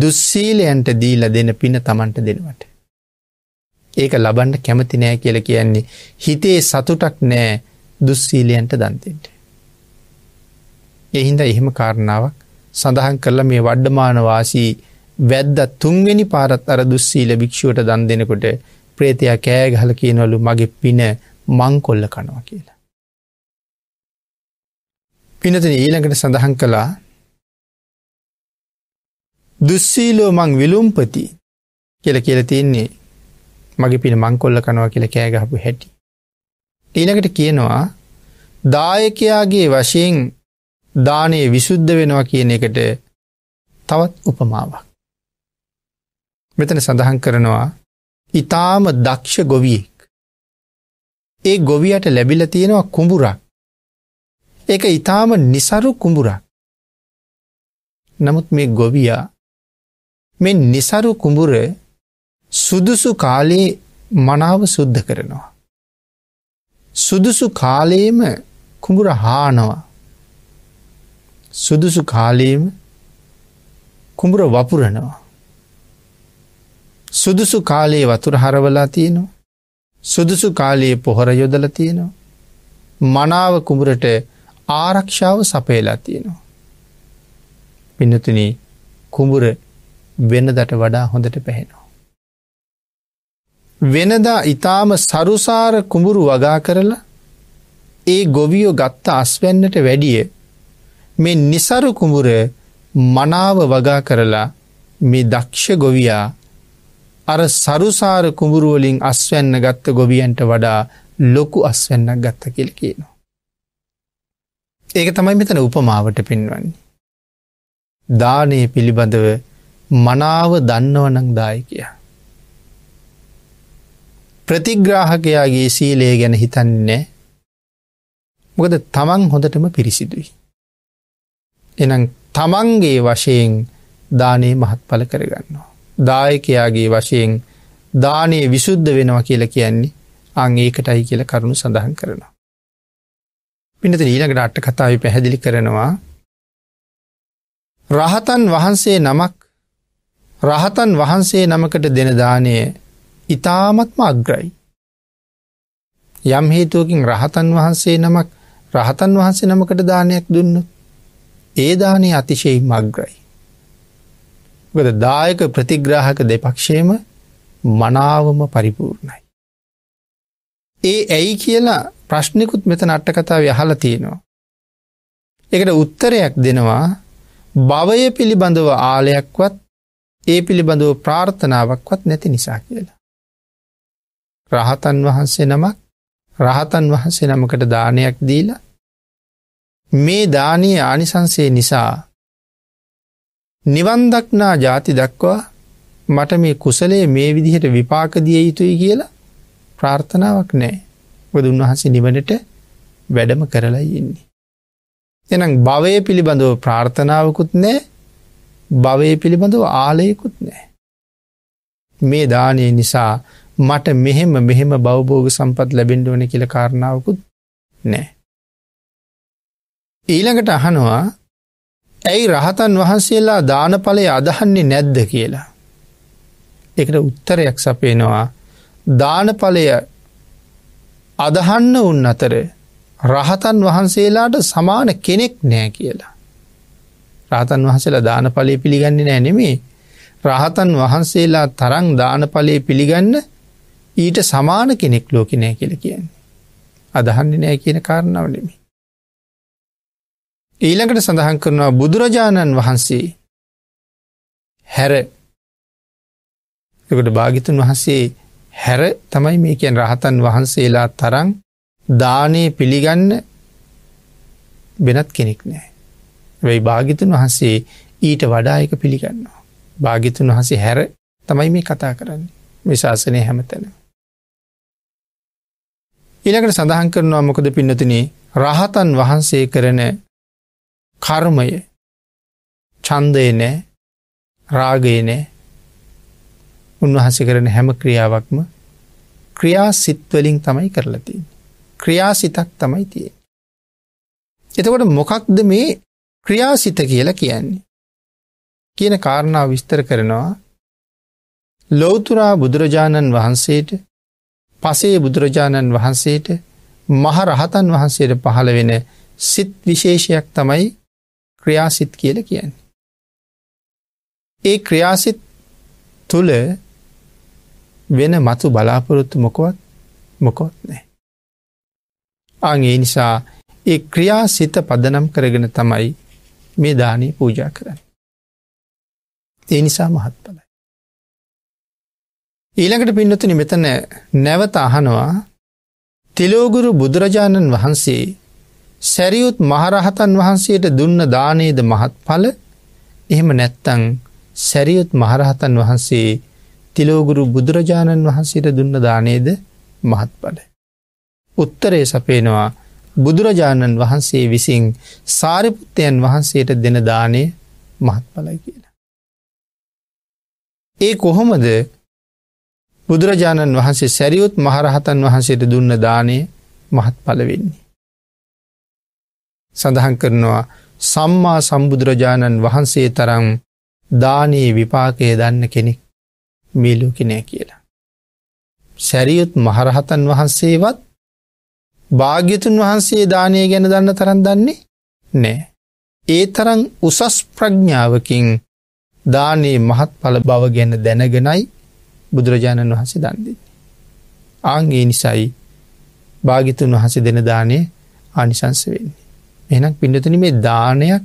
දුස්සීලයන්ට දීල දෙන පින තමන්ට දෙනවට. ඒක ලබන්ට කැමති නෑ කියල කියන්නේ හිතේ සතුටක් නෑ දුස්සීලයන්ට දන්තෙන්ට. එහින්ද එහෙම කාරණාවක් සඳහන් කරලා මේ වඩ්ඩමානවාසී වැද්ද තුන්වෙනි පාරත් අර දුස්සීල භික්ෂුවට දන් දෙනකොට ප්‍රේතියා කෑගහල කියනවලු මගේ පින මංකොල්ල කනවා කියලා. පිනතින ඊළඟට සඳහන් කළා දුස්සීලෝ මං විලුම්පති කියල කියල තියන්නේ මගේ පින මංකොල්ල කනවා කියල කෑගහපු හැටි. ඊළඟට කියනවා දායකයාගේ වශයෙන් දානයේ විශුද්ධ වෙනවා කියන එකට තවත් උපමාවක්. මෙතන සඳහන් කරනවා ඉතාම දක්ෂ ගොවියෙක්. ඒ ගොවියට ලැබිල තියෙනවා කුඹුරක් ඒක ඊටාම નિසරු කුඹුරක්. නමුත් මේ ගොවියා මේ નિසරු කුඹුර සුදුසු කාලේ මනාව සුද්ධ කරනවා. සුදුසු කාලයේම කුඹුර හානවා. සුදුසු කාලයේම කුඹුර වපුරනවා. සුදුසු කාලයේ වතුර හරවලා තියෙනවා. සුදුසු කාලයේ පොහොර යොදල තියෙනවා. මනාව කුඹුරට ආරක්ෂාව සපේලා තියෙනවා. පිනතුන කුඹුර වෙනදට වඩා හොඳට පැහෙනවා. වෙනදා ඉතාම සරුසාර කුඹුරු වගා කරලා ඒ ගොවියෝ ගත්ත අස්වැන්නට වැඩිය මේ නිසරු කුඹුර මනාව වගා කරලා මේ දක්ෂ ගොවියා අර සරුසාර කුඹුරුවලින් අස්වැන්න ගත්ත ගොවියන්ට වඩා ලොකු අස්වැන්නක් ගත්ත කෙල් කියනවා. ඒක තමයි මෙතන උපමාවට පෙන්වන්නේ. දානය පිළිබඳව මනාව දන්නවනං දාය කියා. ප්‍රතිග්‍රාහකයාගේ සීලය ගැන හිතන්නේ මොකද තමන් හොඳටම පිරිසිදුයි. එනම් තමන්ගේ වශයෙන් දානයේ මහත්ඵල කරගන්නවා. දායකයාගේ වශයෙන් දානයේ විසුද්ධ වෙනවා කියලා කියන්නේ අං ඒකටයි කියල කරුණු සඳහන් කරනවා. පිනත ඊළඟට අට කතාව පැහැදිලි කරනවා. රහතන් වහන්සේ නමක් රහතන් වහන්සේ නමකට දෙන දානය ඉතාමත්ම අග්‍රයි. යම් හේතුවකින් රහතන් වහන්සේ නමක් රහතන් වහන්සේ නමකට දානයක් දුන්න ඒ දානය අතිශයි මග්‍රයි. ගද දායක ප්‍රතිග්‍රාහක දෙපක්ෂේම මනාවම පරිපූර්ණයි. ඒ ඇයි කියලා ප්‍රශ්නිකුත් මෙත නට්ටකතාව අහලා තියෙනවා. එකට උත්තරයක් දෙනවා භවය පිළිබඳව ආලයක්වත් ඒ පිළිබඳව ප්‍රාර්ථනාවක්වත් නැති නිසා කියලා. රහතන් වහන්සේ නමක් රහතන් වහන්සේ නමකට දානයක් දීලා මේ දානී ආනිසංසේ නිසා නිවන්දක්නා ජාති දක්වා මට මේ කුසලේ මේ විදිහට විපාක දිය යුතුයි කියලා ප්‍රාර්ථනාවක් නෑ. මොකද උන්වහන්සේ නිවනට වැඩම කරලා ඉන්නේ. එනම් භවය පිළිබඳව ප්‍රාර්ථනාවකුත් නෑ භවය පිළිබඳව ආලයකුත් නෑ. මේ දානය නිසා මට මෙහෙම මෙහෙම බවබෝග සම්පත් ලැබෙන්ඩුවන කියල කාරණාවකුත් නෑ. ඊළඟට අහනවා ඇයි රහතන් වහන්සේලා දානඵලය අදහන්නේ නැද්ද කියලා. එකට උත්තරයක් සපේනවා දානඵලය අදහන්න උන් අතර රහතන් වහන්සේලාට සමාන කෙනෙක් නෑ කියලා. රහතන් වහසලා දානඵලය පිළිගන්නේ නෑ නෙමේ රහතන් වහන්සේලා තරං දානඵලය පිළිගන්න ඊට සමාන කෙනෙක් ලෝක නෑ කියල කියන්නේ. අදහන්නේ නෑ කියන කාරණාව නෙමි. ඊළඟට සඳහන් කරනවා බුදුරජාණන් වහන්සේ හැර එකට භාගිතුන් වහන්සේ හැර තමයි මේ කියන රහතන් වහන්සේලා තරං දානය පිළිගන්න වෙනත් කෙනෙක් නෑ. වෙයි භාගිතුන් වහන්සේ ඊට වඩා එක පිළිගන්නවා. භාගිතුන් වහන්සේ හැර තමයි මේ කතා කරන්න විශාසනය හැමතැන. ඉළකට සඳහන් කරනවා මොකද පින්නතිනේ රහතන් වහන්සේ කරන කර්මය චන්දය නෑ රාගය නෑ උන්වහස කරන හැම ක්‍රියාවක්ම ක්‍රියා සිත්වලින් තමයි කරලතින්. ක්‍රියා සිතක් තමයි තිය. එතකොට මොකක්ද මේ ක්‍රියා සිත කියලා කියන්නේ. කියන කාරණාව විස්තර කරනවා ලෝතුරා බුදුරජාණන් වහන්සේට පසේ බුදුරජාණන් වහන්සේට මහ රහතන් වහන්සේට පහළ වෙන සිත් විශේෂයක් තමයි ක්‍රියාසිත් කියල කියන්නේ. ඒ ක්‍රියාසිත් තුළ වෙන මතු බලාපොරොත්තු මොකොත් මොකොත් නෑ. අගේ නිසා ඒ ක්‍රියා සිත පදනම් කරගෙන තමයි මේ දානී පූජා කරන්න. ඒ නිසා මහත්පලයි. ඊළඟට පින්නතුන මෙතන නැවත අහනවා තිලෝගුරු බුදුරජාණන් වහන්සේ සැරියුත් මහරහතන් වහන්සේට දුන්න දානේද මහත් පල එහෙම නැත්තං සැරියුත් මහරහතන් වහන්සේ තිලෝගුරු බුදුරජාණන් වහන්සේට දුන්න දානේද මහත්ඵල. උත්තරේ සපේනවා බුදුරජාණන් වහන්සේ විසින් සාරිපුත්තයන් වහන්සේට දෙන දානය මහත්ඵලයි කියලා. ඒ කොහොමද බුදුරජාණන් වහන්සේ සැරියුත් මහරහතන් වහන්සේට දුන්න දානය මහත්ඵල වෙන්නේ. සඳහන් කරනවා සම්මා සම්බුදුරජාණන් වහන්සේ තරම් දානයේ විපාකය දන්න කෙනෙක් මේ ලෝකෙ නෑ කියලා. සැරියුත් මහරහතන් වහන්සේවත් භාග්‍යතුන් වහන්සේ දානය ගැන දන්න තරන් දන්නේ නෑ. ඒ තරං උසස් ප්‍රඥ්ඥාවකින් දානයේ මහත්ඵල බව ගැන දැනගෙනයි බුදුරජාණන් වහසේ දන්දන්නේ. ආංගේ නිසයි භාගිතුන් වහසේ දෙන දානය ආනිසංස වෙන්නේ. එනක් පිඩතන මේ දානයක්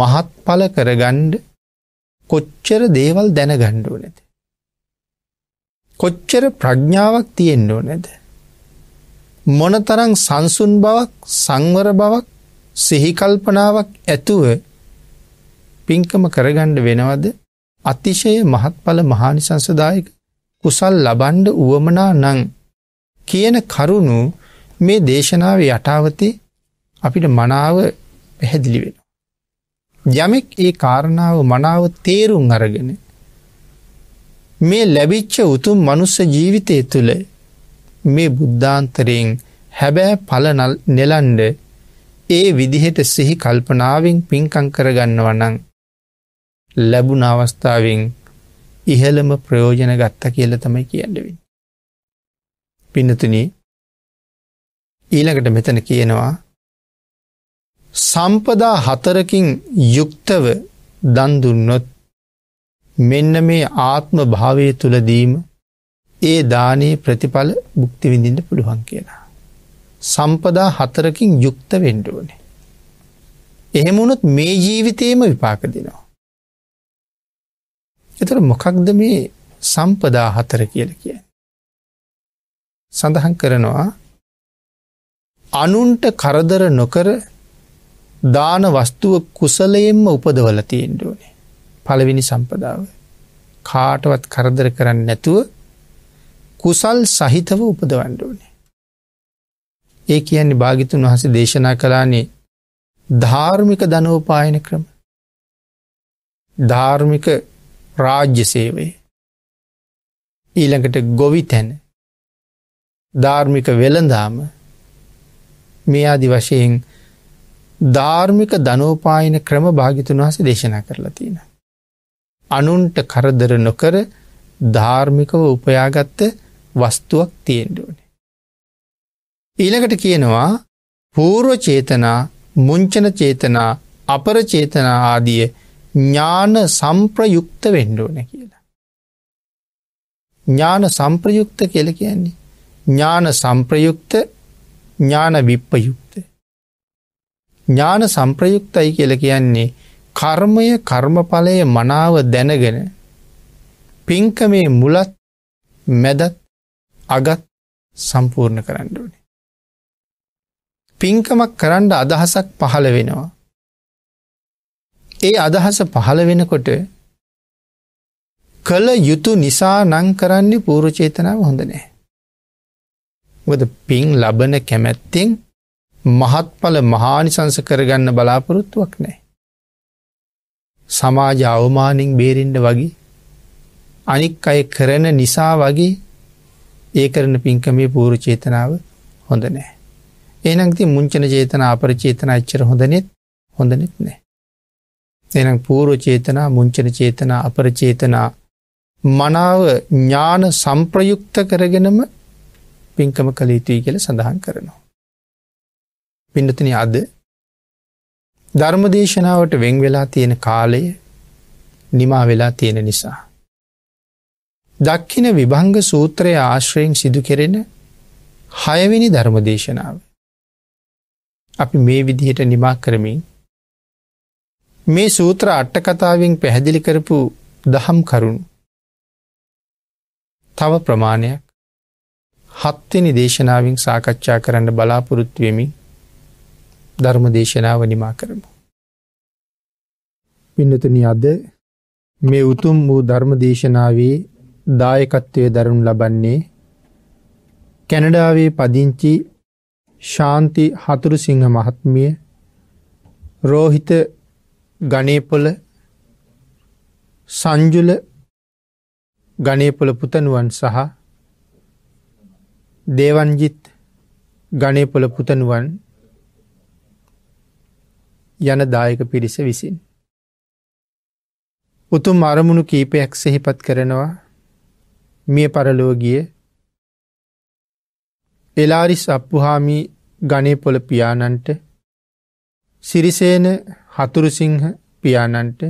මහත්ඵල කරගණ්ඩ කොච්චර දේවල් දැනගණ්ඩුව නැති. කොච්චර ප්‍රඥාවක් තියෙන්න ඕනේද? මොනතරම් සංසුන් බවක්, සංවර බවක්, සිහි කල්පනාවක් ඇතුව පින්කම කරගන්න වෙනවද? අතිශය මහත්ඵල මහානිසංසදායක කුසල් ලබන්න උවමනා නම් කියන කරුණු මේ දේශනාවේ යටාවතේ අපිට මනාව පැහැදිලි වෙනවා. යමෙක් ඒ කාරණාව මනාව තේරුම් අරගෙන මේ ලැබිච්ච උතුම් මනුස්ස ජීවිතය තුළ මේ බුද්ධාන්තරයෙන් හැබෑ පල නෙලන්ඩ ඒ විදිහට සිහි කල්පනාවෙන් පින්කං කරගන්නවනං. ලැබුණ අවස්ථාවෙන් ඉහළම ප්‍රයෝජන ගත්ත කියල තමයි කියන්නවින්. පිනතුන ඊළඟට මෙතන කියනවා සම්පදා හතරකින් යුක්තව දන්දුන්නොත් මෙන්න මේ ආත්ම භාවය තුළදීම ඒ දානයේ ප්‍රතිඵල බුක්තිවිඳින්ට පුළුවන් කියලා. සම්පදා හතරකින් යුක්ත වෙන්ඩුවනේ. එහෙමුණොත් මේ ජීවිතයේම විපාක දෙනවා. එතර මොකක්ද මේ සම්පදා හතර කියල කිය. සඳහන් කරනවා අනුන්ට කරදර නොකර දාන වස්තුව කුසලයෙන්ම උපදවල තියෙන්ඩුවනේ. පළවෙනි සම්පදාව. කාටවත් කරදර කරන්න නැතුව කුසල් සහිතව උපදවන්ඩෝනේ. ඒ කියන්නේ භාගිතුන් වහස දේශනා කලානේ ධාර්මික ධනෝපායන ක්‍රම. ධාර්මික රාජ්‍ය සේවේ. ඊළඟට ගොවි තැන ධාර්මික වෙළඳාම මේ අදි වශයෙන් ධාර්මික ධනෝපායන ක්‍රම භාගිතුන් වහස දේශනා කරලා තියෙන. අනුන්ට කරදර නොකර ධාර්මිකව උපයාගත්ත වස්තුවක් තියෙන්ඩුවනේ. ඊළඟට කියනවා පූර්ව චේතනා මුංචන චේතනා අපරචේතනා ආදිය ඥාන සම්ප්‍රයුක්ත වෙන්ඩෝන කියලා. ඥාන සම්ප්‍රයුක්ත කියල කියන්නේ. ඥාන සම්ප්‍රයුක්ත ඥාන විප්පයුක්ත. ඥාන සම්ප්‍රයුක්තයි කියල කියන්නේ කර්මය කර්මඵලය මනාව දැනගෙන පින්කමේ මුලත් මැදත් අගත් සම්පූර්ණ කරන්න ඕනේ. පින්කමක් කරන්න අදහසක් පහළ වෙනවා. ඒ අදහස පහළ වෙනකොට කළ යුතු නිසා නං කරන්නේ පූරචේතනාව හොඳ නෑ. ගොද පින් ලබන කැමැත්තෙන් මහත්ඵල මහානිසංස කරගන්න බලාපොරොත්තුවක් නෑ. සමාජ අවමානෙන් බේරෙන්ඩ වගේ අනික් අය කරන නිසා වගේ ඒ කරන පින්කමේ පූරු චේතනාව හොඳ නෑ. ඒනක්ති මුංචන චේතන අපර චේතන අච්චර හොඳනෙත් හොඳනෙත් නෑ. එනම් පූරු චේතනා මුංචන චේතනා අපර චේතනා මනාව ඥාන සම්ප්‍රයුක්ත කරගෙනම පින්කම කළ යුතුයි කියල සඳහන් කරනවා. පිඩතින අද ධර්මදේශනාවට වෙන් වෙලා තියෙන කාලය නිමා වෙලා තියෙන නිසා. දක්කින විභංග සූත්‍රය ආශ්‍රයෙන් සිදු කෙරෙන හයවෙනි ධර්මදේශනාව. අපි මේ විදිහට නිමා කරමින් මේ සූත්‍ර අට්ටකතාවෙන් පැහැදිලි කරපු දහම් කරුණු. තව ප්‍රමාණයක් හත්වෙනි දේශනාවෙන් සාකච්ඡා කරන්න බලාපොරොත්තුවමින් ධර්ම දේශනාව නිමා කරමු. පින්නතුන අද මේ උතුම් වූ ධර්ම දේශනාවේ දායකත්වය දරුණු ලබන්නේ කැනඩාවේ පදිංචි ශාන්ති හතුරුසිංහ මහත්මිය රෝහිත ගනේපොල සංජුල ගනේපොල පුතනුවන් සහ දේවන්ජිත් ගනේපොල පුතනුවන් යන දායක පිරිස විසින්. උතුම් අරමුණු කීපයක් සෙහිපත් කරනවා මිය පරලෝගිය එලාරිස් අප්පුහාමි ගනේ පොළ පියාණන්ට සිරිසේන හතුරුසිංහ පියාණන්ට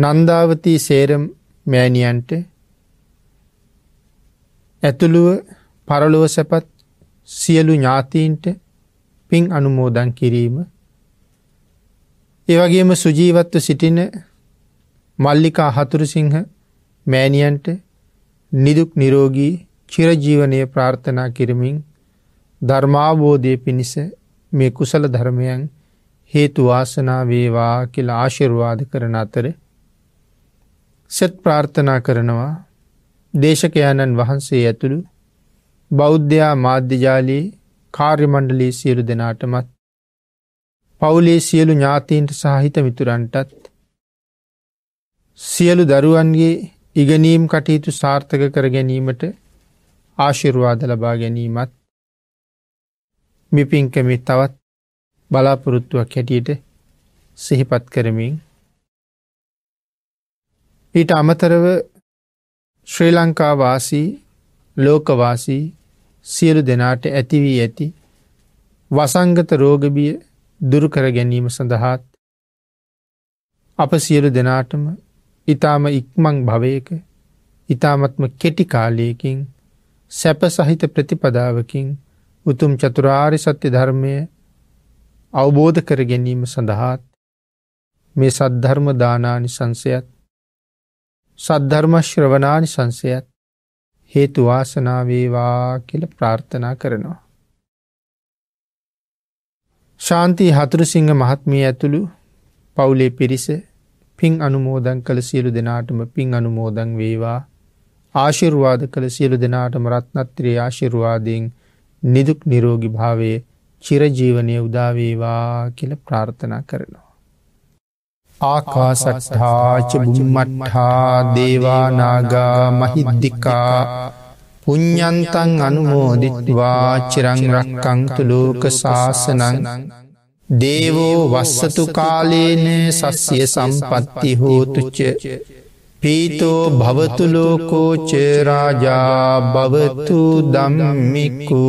නන්දාවතී සේරම් මෑණියන්ට ඇතුළුව පරලොව සැපත් සියලු ඥාතීන්ට පින් අනුමෝදන් කිරීම ඒ වගේම සුජීවත්ව සිටින මල්ලිකා හතුරුසිංහ මෑණියන්ට නිදුක් නිරෝගී චිරජීවනය ප්‍රාර්ථනා කිරමින් ධර්මාබෝධය පිණිස මේ කුසල ධර්මයන් හේතු වාසනා වේවා කියලා ආශිර්වාද කරන අතර සෙත් ප්‍රාර්ථනා කරනවා දේශකයන්න් වහන්සේ ඇතුළු බෞද්ධයා මාධ්‍යජාලයේ කාර්යමණ්ඩලී සියලු දෙනාටමත් පවුලේ සියලු ඥාතීන්ට සාහිත මිතුරන්ටත් සියලු දරුවන්ගේ ඉගනීම් කටයුතු සාර්ථක කර ගැනීමට ආශිර්වාද ලබා ගැනීමත් මිපින්කමි තවත් බලාපොරොත්තුවක් හැටියට සිහිපත් කරමින් ඊට අමතරව ශ්‍රී ලංකාවාසී ලෝකවාසී සියලු දෙනාට ඇතිවී ඇති වසංගත රෝගබිය දුරුකර ගැනීම සඳහාත් අප සියලු දෙනාටම ඉතාම ඉක්මං භවයක ඉතාමත්ම කෙටි කාලයකින් සැප සහිත ප්‍රතිපදාවකින් උතුම් චතුරාරි සත්‍ය ධර්මය අවබෝධ කර ගැනීම සඳහාත් මේ සද්ධර්ම දානානි සංසයත් සද්ධර්ම ශ්‍රවනානි සංසයත් හේතුවාසනාවේවා කියල ප්‍රාර්ථනා කරනවා. ශාන්තී හතුරසිංහ මහත්මිය ඇතුළු පවුලේ පිරිස පින් අනුමෝදන් කළ සියලු දෙනාටම පින් අනුමෝදන් වේවා ආශිර්වාද කළ සියලු දෙනාටම රත්නත්‍රයේ ආශිර්වාදයෙන් නිදුක් නිරෝගි භාවයේ චිරජීවනය උදාවේවා කියල ප්‍රාර්ථනා කරනවා. ආකාසට්හාච බුම්මට්හා දේවානාගා මහිද්දිිකා පුඤ්ඥන්තන් අනුමෝදිත්වා චිරංරක්කංතු ලෝක ශාසනං දේවෝ වස්සතු කාලේන සස්්‍යය සම්පත්ති හෝතුච්ච පීතෝ භවතුලෝකෝචරාජා භවතු දම්මිකු